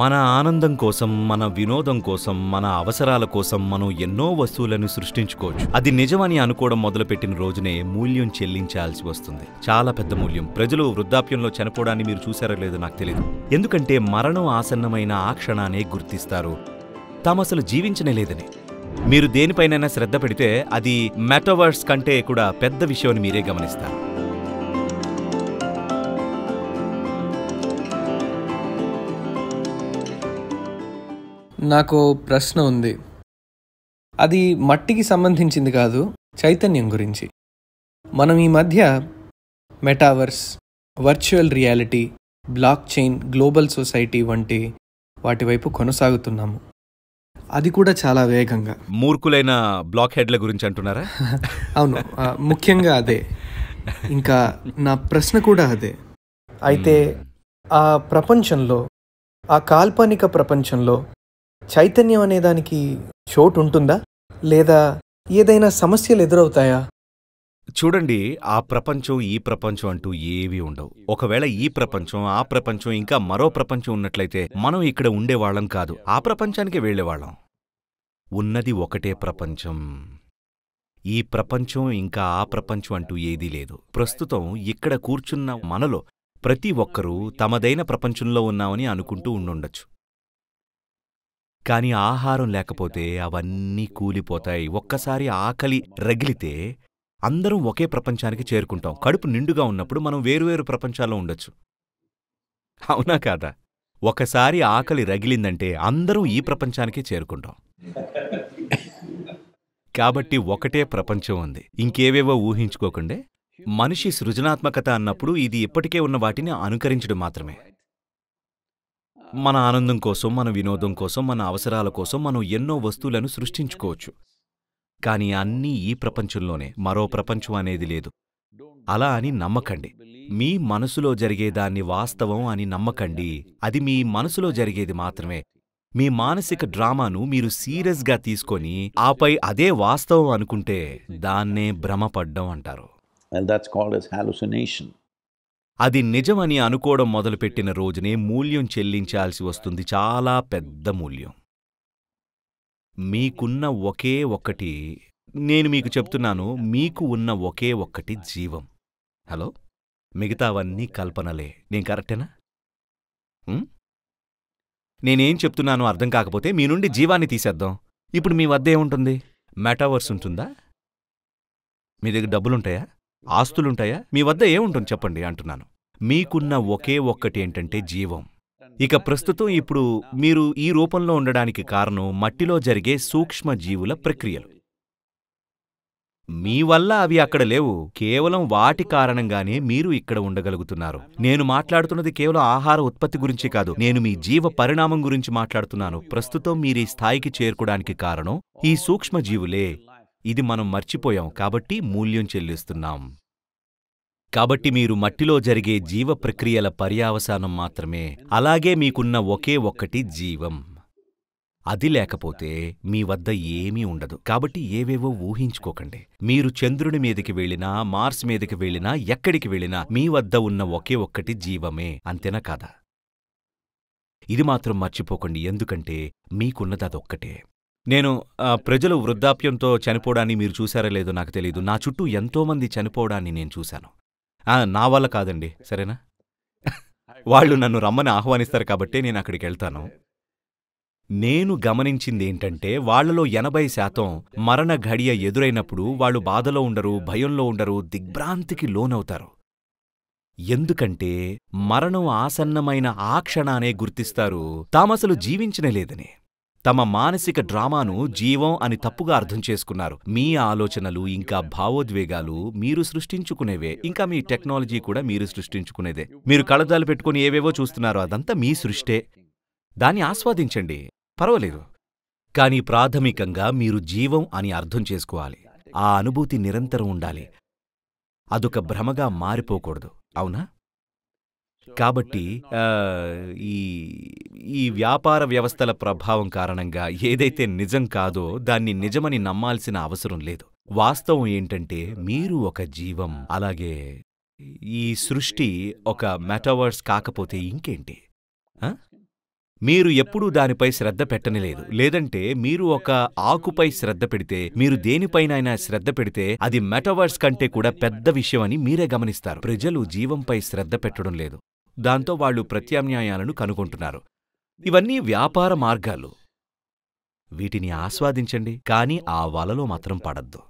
మన ఆనందం కోసం మన వినోదం కోసం మన అవసరాల కోసం మనం ఎన్నో వస్తువులను సృష్టించుకోవచ్చు అది నిజమని అనుకోవడం మొదలుపెట్టిన రోజునే మూల్యం చెల్లించాల్సి వస్తుంది చాలా పెద్ద మూల్యం ప్రజలు వృద్ధాప్యంలో చనిపోవడాన్ని మీరు చూసారో లేదో నాకు తెలియదు ఎందుకంటే మరణం ఆసన్నమైన ఆ క్షణాన్ని గుర్తిస్తారు తాము అసలు జీవించనే లేదని మీరు దేనిపైనైనా శ్రద్ధ పెడితే అది మెటవర్స్ కంటే కూడా పెద్ద విషయం మీరే గమనిస్తారు నాకు ప్రశ్న ఉంది అది మట్టికి సంబంధించింది కాదు చైతన్యం గురించి మనం ఈ మధ్య metaverse virtual reality blockchain global society వంటి వాటి వైపు కొనసాగుతున్నాము అది కూడా చాలా వేగంగా మూర్ఖులైన బ్లాక్ హెడ్ల గురించి అంటున్నారా అవును ముఖ్యంగా అదే ఇంకా నా ప్రశ్న కూడా అదే అయితే ఆ ప్రపంచంలో ఆ కాల్పనిక ప్రపంచంలో చైతన్యం అనే దానికి చోటు ఉంటుందా లేదా ఏదైనా సమస్యలు ఎదురవుతాయా చూడండి ఆ ప్రపంచం ఈ ప్రపంచం అంటూ ఏవి ఉండవు ఒకవేళ ఈ ప్రపంచం ఆ ప్రపంచం ఇంకా మరో ప్రపంచం ఉన్నట్లయితే మనం ఇక్కడ ఉండేవాళ్ళం కాదు ఆ ప్రపంచానికి వెళ్ళేవాళ్ళం ఉన్నది ఒకటే ప్రపంచం ఈ ప్రపంచం ఇంకా ఆ ప్రపంచం అంటూ ఏదీ లేదు ప్రస్తుతం ఇక్కడ కూర్చున్న మనలో ప్రతి ఒక్కరూ తమదైన ప్రపంచంలో ఉన్నామని అనుకుంటూ ఉండుండొచ్చు కానీ ఆహారం లేకపోతే అవన్నీ కూలిపోతాయి ఒక్కసారి ఆకలి రగిలితే అందరం ఒకే ప్రపంచానికి చేరుకుంటాం కడుపు నిండుగా ఉన్నప్పుడు మనం వేరువేరు ప్రపంచాల్లో ఉండొచ్చు అవునా కాదా ఒకసారి ఆకలి రగిలిందంటే అందరూ ఈ ప్రపంచానికి చేరుకుంటాం కాబట్టి ఒకటే ప్రపంచం ఉంది ఇంకేవేవో ఊహించుకోకుండే మనిషి సృజనాత్మకత అన్నప్పుడు ఇది ఇప్పటికే ఉన్న వాటిని అనుకరించడం మాత్రమే మన ఆనందం కోసం మన వినోదం కోసం మన అవసరాల కోసం మనం ఎన్నో వస్తువులను సృష్టించుకోవచ్చు కానీ అన్నీ ఈ ప్రపంచంలోనే మరో ప్రపంచం అనేది లేదు అలా అని నమ్మకండి మీ మనసులో జరిగేదాన్ని వాస్తవం అని నమ్మకండి అది మీ మనసులో జరిగేది మాత్రమే మీ మానసిక డ్రామాను మీరు సీరియస్గా తీసుకొని ఆపై అదే వాస్తవం అనుకుంటే దాన్నే భ్రమపడ్డం అంటారు And that's called as hallucination. అది నిజమని అనుకోవడం మొదలుపెట్టిన రోజునే మూల్యం చెల్లించాల్సి వస్తుంది చాలా పెద్ద మూల్యం మీకున్న ఒకే ఒక్కటి నేను మీకు చెప్తున్నాను మీకు ఉన్న ఒకే ఒక్కటి జీవం హలో మిగతావన్నీ కల్పనలే నేను కరెక్టేనా నేనేం చెప్తున్నానో అర్థం కాకపోతే మీ నుండి జీవాన్ని తీసేద్దాం ఇప్పుడు మీ వద్ద ఏముంటుంది మెటావర్స్ ఉంటుందా మీ దగ్గర డబ్బులుంటాయా ఆస్తులుంటాయా మీ వద్ద ఏముంటుంది చెప్పండి అంటున్నాను మీకున్న ఒకే ఒక్కటేంటంటే జీవం ఇక ప్రస్తుతం ఇప్పుడు మీరు ఈ రూపంలో ఉండడానికి కారణం మట్టిలో జరిగే సూక్ష్మ జీవుల ప్రక్రియలు మీ వల్ల అవి అక్కడ లేవు కేవలం వాటి కారణంగానే మీరు ఇక్కడ ఉండగలుగుతున్నారు నేను మాట్లాడుతున్నది కేవలం ఆహార ఉత్పత్తి గురించి కాదు నేను మీ జీవ పరిణామం గురించి మాట్లాడుతున్నాను ప్రస్తుతం మీరు ఈ స్థాయికి చేరుకోవడానికి కారణం ఈ సూక్ష్మజీవులే ఇది మనం మర్చిపోయాం కాబట్టి మూల్యం చెల్లిస్తున్నాం కాబట్టి మీరు మట్టిలో జరిగే జీవ ప్రక్రియల పర్యావసానం మాత్రమే అలాగే మీకున్న ఒకే ఒక్కటి జీవం అది లేకపోతే మీ వద్ద ఏమీ ఉండదు కాబట్టి ఏవేవో ఊహించుకోకండి మీరు చంద్రుని మీదకి వెళ్ళినా మార్స్ మీదకి వెళ్ళినా ఎక్కడికి వెళ్ళినా మీ వద్ద ఉన్న ఒకే ఒక్కటి జీవమే అంతేనా కాదా ఇది మాత్రం మర్చిపోకండి ఎందుకంటే మీకున్నది అదొక్కటే నేను ప్రజలు వృద్ధాప్యంతో చనిపోవడాన్ని మీరు చూశారా లేదో నాకు తెలియదు నా చుట్టూ ఎంతోమంది చనిపోవడాన్ని నేను చూశాను నా వల్ల కాదండి సరేనా వాళ్ళు నన్ను రమ్మని ఆహ్వానిస్తారు కాబట్టి నేను అక్కడికి వెళ్తాను నేను గమనించింది ఏంటంటే వాళ్లలో ఎనభై శాతం మరణ ఘడియ ఎదురైనప్పుడు వాళ్ళు బాధలో ఉండరు భయంలో ఉండరు దిగ్భ్రాంతికి లోనవుతారు ఎందుకంటే మరణం ఆసన్నమైన ఆ క్షణానే గుర్తిస్తారు తామసలు జీవించనే లేదని తమ మానసిక డ్రామాను జీవం అని తప్పుగా అర్థం చేసుకున్నారు మీ ఆలోచనలు ఇంకా భావోద్వేగాలు మీరు సృష్టించుకునేవే ఇంకా మీ టెక్నాలజీ కూడా మీరు సృష్టించుకునేదే మీరు కళదాలు పెట్టుకుని ఏవేవో చూస్తున్నారు అదంతా మీ సృష్టే దాన్ని ఆస్వాదించండి పర్వాలేదు కానీ ప్రాథమికంగా మీరు జీవం అని అర్థం చేసుకోవాలి ఆ అనుభూతి నిరంతరం ఉండాలి అదొక భ్రమగా మారిపోకూడదు అవునా కాబట్టి ఈ ఈ వ్యాపార వ్యవస్థల ప్రభావం కారణంగా ఏదైతే నిజం కాదో దాన్ని నిజమని నమ్మాల్సిన అవసరం లేదు వాస్తవం ఏంటంటే మీరు ఒక జీవం అలాగే ఈ సృష్టి ఒక మెటవర్స్ కాకపోతే ఇంకేంటి మీరు ఎప్పుడూ దానిపై శ్రద్ధ పెట్టనిలేదు లేదంటే మీరు ఒక ఆకుపై శ్రద్ధ పెడితే మీరు దేనిపైనైనా శ్రద్ధ పెడితే అది మెటవర్స్ కంటే కూడా పెద్ద విషయం అని మీరే గమనిస్తారు ప్రజలు జీవంపై శ్రద్ధ పెట్టడం లేదు దాంతో వాళ్ళు ప్రత్యామ్నాయాలను కనుగొంటున్నారు ఇవన్నీ వ్యాపార మార్గాలు వీటిని ఆస్వాదించండి కానీ ఆ వలలో మాత్రం పడద్దు